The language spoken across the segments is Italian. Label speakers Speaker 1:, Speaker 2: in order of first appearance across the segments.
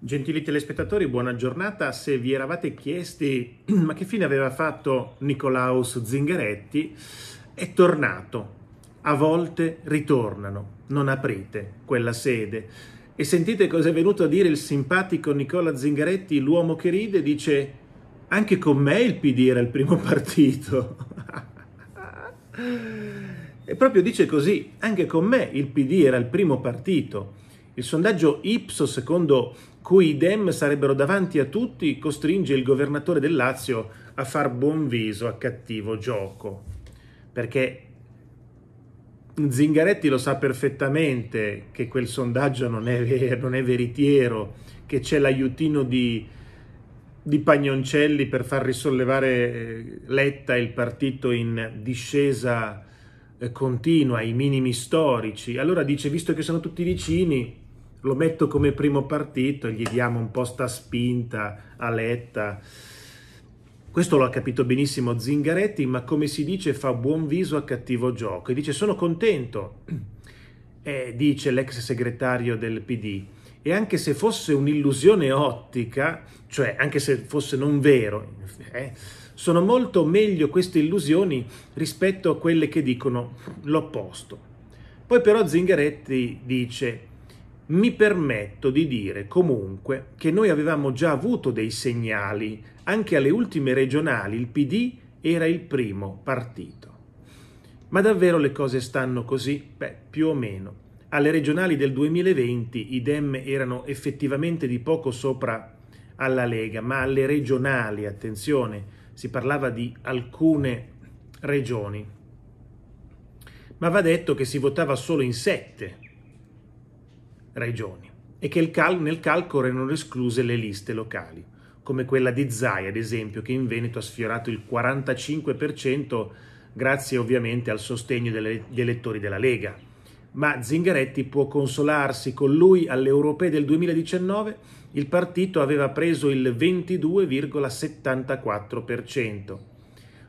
Speaker 1: Gentili telespettatori, buona giornata. Se vi eravate chiesti ma che fine aveva fatto Nicolaus Zingaretti, è tornato. A volte ritornano, non aprite quella sede. E sentite cosa è venuto a dire il simpatico Nicola Zingaretti, l'uomo che ride, dice anche con me il PD era il primo partito. e proprio dice così, anche con me il PD era il primo partito. Il sondaggio Ipso, secondo cui i Dem sarebbero davanti a tutti, costringe il governatore del Lazio a far buon viso a cattivo gioco. Perché Zingaretti lo sa perfettamente che quel sondaggio non è vero, non è veritiero, che c'è l'aiutino di, di Pagnoncelli per far risollevare eh, Letta e il partito in discesa eh, continua, ai minimi storici. Allora dice, visto che sono tutti vicini, lo metto come primo partito, gli diamo un po' sta spinta a Letta. Questo lo ha capito benissimo Zingaretti, ma come si dice fa buon viso a cattivo gioco. E dice sono contento, eh, dice l'ex segretario del PD. E anche se fosse un'illusione ottica, cioè anche se fosse non vero, eh, sono molto meglio queste illusioni rispetto a quelle che dicono l'opposto. Poi però Zingaretti dice mi permetto di dire comunque che noi avevamo già avuto dei segnali, anche alle ultime regionali il PD era il primo partito. Ma davvero le cose stanno così? Beh, più o meno. Alle regionali del 2020 i Dem erano effettivamente di poco sopra alla Lega, ma alle regionali, attenzione, si parlava di alcune regioni. Ma va detto che si votava solo in sette regioni e che cal- nel calcolo erano escluse le liste locali, come quella di Zai, ad esempio, che in Veneto ha sfiorato il 45% grazie ovviamente al sostegno delle- degli elettori della Lega. Ma Zingaretti può consolarsi con lui alle europee del 2019, il partito aveva preso il 22,74%.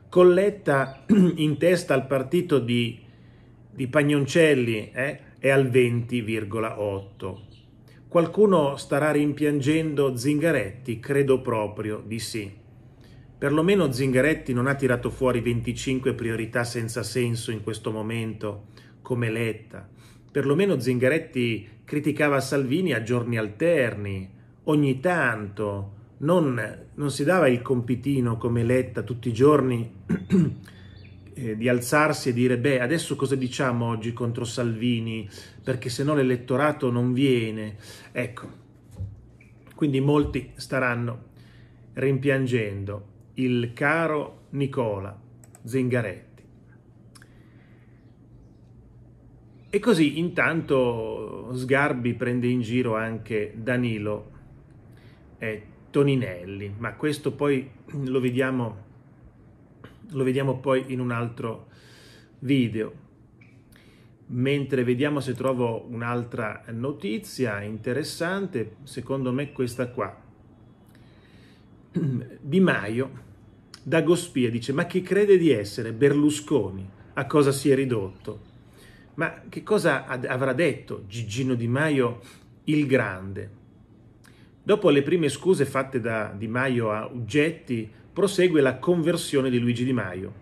Speaker 1: Colletta in testa al partito di, di Pagnoncelli, eh, è al 20,8. Qualcuno starà rimpiangendo Zingaretti? Credo proprio di sì. Perlomeno Zingaretti non ha tirato fuori 25 priorità senza senso in questo momento, come Letta. Perlomeno Zingaretti criticava Salvini a giorni alterni, ogni tanto, non, non si dava il compitino come Letta tutti i giorni eh, di alzarsi e dire beh adesso cosa diciamo oggi contro Salvini perché se no l'elettorato non viene. Ecco, quindi molti staranno rimpiangendo il caro Nicola Zingaretti. E così intanto Sgarbi prende in giro anche Danilo e eh, Toninelli, ma questo poi lo vediamo lo vediamo poi in un altro video. Mentre vediamo se trovo un'altra notizia interessante, secondo me questa qua. Di Maio da Gospia dice ma chi crede di essere Berlusconi? A cosa si è ridotto? Ma che cosa avrà detto Gigino Di Maio il Grande? Dopo le prime scuse fatte da Di Maio a Uggetti prosegue la conversione di Luigi Di Maio.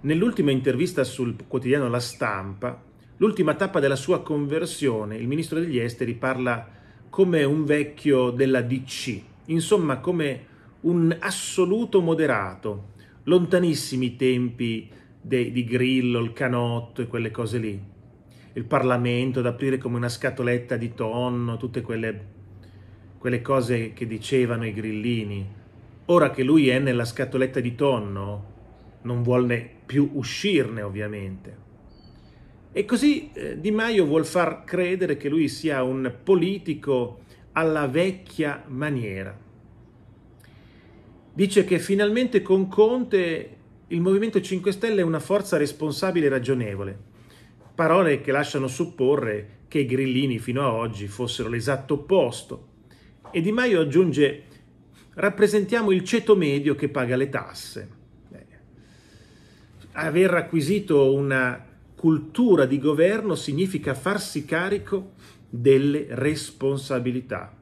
Speaker 1: Nell'ultima intervista sul quotidiano La Stampa, l'ultima tappa della sua conversione, il ministro degli esteri parla come un vecchio della DC, insomma come un assoluto moderato, lontanissimi i tempi de, di Grillo, il canotto e quelle cose lì, il Parlamento ad aprire come una scatoletta di tonno, tutte quelle, quelle cose che dicevano i grillini ora che lui è nella scatoletta di tonno, non vuole più uscirne ovviamente. E così eh, Di Maio vuol far credere che lui sia un politico alla vecchia maniera. Dice che finalmente con Conte il Movimento 5 Stelle è una forza responsabile e ragionevole, parole che lasciano supporre che i grillini fino a oggi fossero l'esatto opposto. E Di Maio aggiunge rappresentiamo il ceto medio che paga le tasse. Beh, aver acquisito una cultura di governo significa farsi carico delle responsabilità.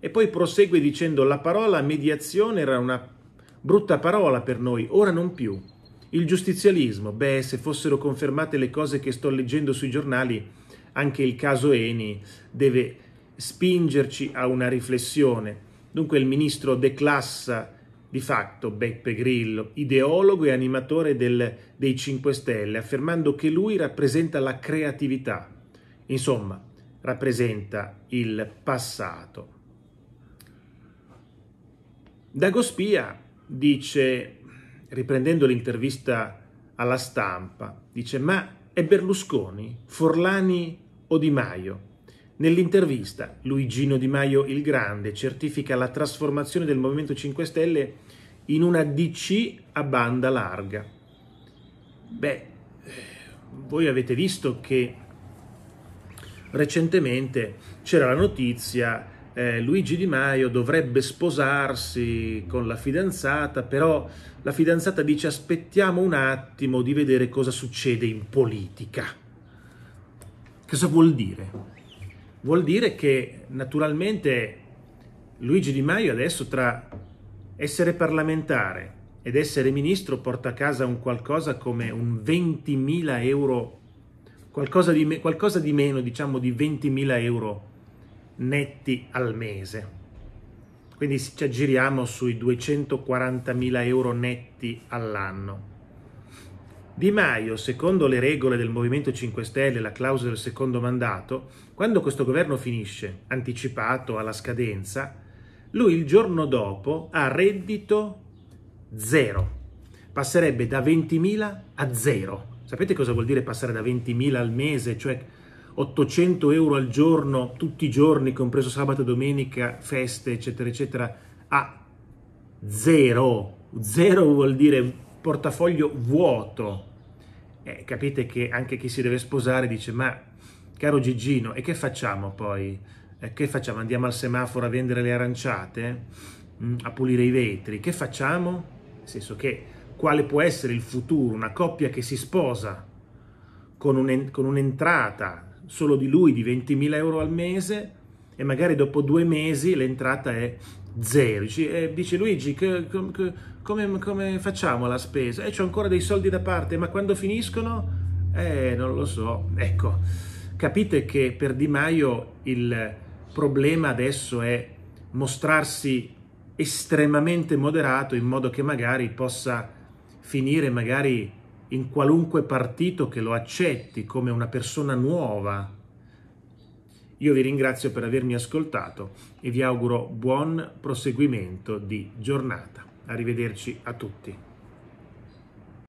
Speaker 1: E poi prosegue dicendo la parola mediazione era una brutta parola per noi, ora non più. Il giustizialismo, beh, se fossero confermate le cose che sto leggendo sui giornali, anche il caso Eni deve spingerci a una riflessione Dunque il ministro declassa di fatto Beppe Grillo, ideologo e animatore del, dei 5 Stelle, affermando che lui rappresenta la creatività, insomma rappresenta il passato. Dagospia dice, riprendendo l'intervista alla stampa, dice ma è Berlusconi, Forlani o Di Maio? Nell'intervista Luigino Di Maio il Grande certifica la trasformazione del Movimento 5 Stelle in una DC a banda larga. Beh, voi avete visto che recentemente c'era la notizia eh, Luigi Di Maio dovrebbe sposarsi con la fidanzata, però la fidanzata dice aspettiamo un attimo di vedere cosa succede in politica. Cosa vuol dire? Vuol dire che naturalmente Luigi Di Maio adesso tra essere parlamentare ed essere ministro porta a casa un qualcosa come un 20.000 euro, qualcosa di, me, qualcosa di meno diciamo di 20.000 euro netti al mese. Quindi ci aggiriamo sui 240.000 euro netti all'anno. Di Maio, secondo le regole del Movimento 5 Stelle la clausola del secondo mandato, quando questo governo finisce, anticipato alla scadenza, lui il giorno dopo ha reddito zero. Passerebbe da 20.000 a zero. Sapete cosa vuol dire passare da 20.000 al mese, cioè 800 euro al giorno, tutti i giorni, compreso sabato e domenica, feste, eccetera, eccetera, a zero? Zero vuol dire portafoglio vuoto. Eh, capite che anche chi si deve sposare dice ma caro Gigino e che facciamo poi? Eh, che facciamo? Andiamo al semaforo a vendere le aranciate? Mm, a pulire i vetri? Che facciamo? Nel senso che quale può essere il futuro? Una coppia che si sposa con, un, con un'entrata solo di lui di 20.000 euro al mese e magari dopo due mesi l'entrata è zero. Dice, eh, dice Luigi, che, che, come, come, facciamo la spesa? E eh, ho ancora dei soldi da parte, ma quando finiscono? Eh, non lo so. Ecco, capite che per Di Maio il problema adesso è mostrarsi estremamente moderato in modo che magari possa finire magari in qualunque partito che lo accetti come una persona nuova, io vi ringrazio per avermi ascoltato e vi auguro buon proseguimento di giornata. Arrivederci a tutti.